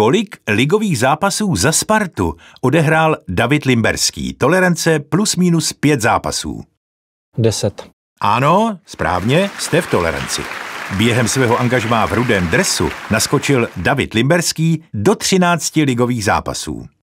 Kolik ligových zápasů za Spartu odehrál David Limberský? Tolerance plus minus pět zápasů. Deset. Ano, správně, jste v toleranci. Během svého angažmá v rudém dresu naskočil David Limberský do 13 ligových zápasů.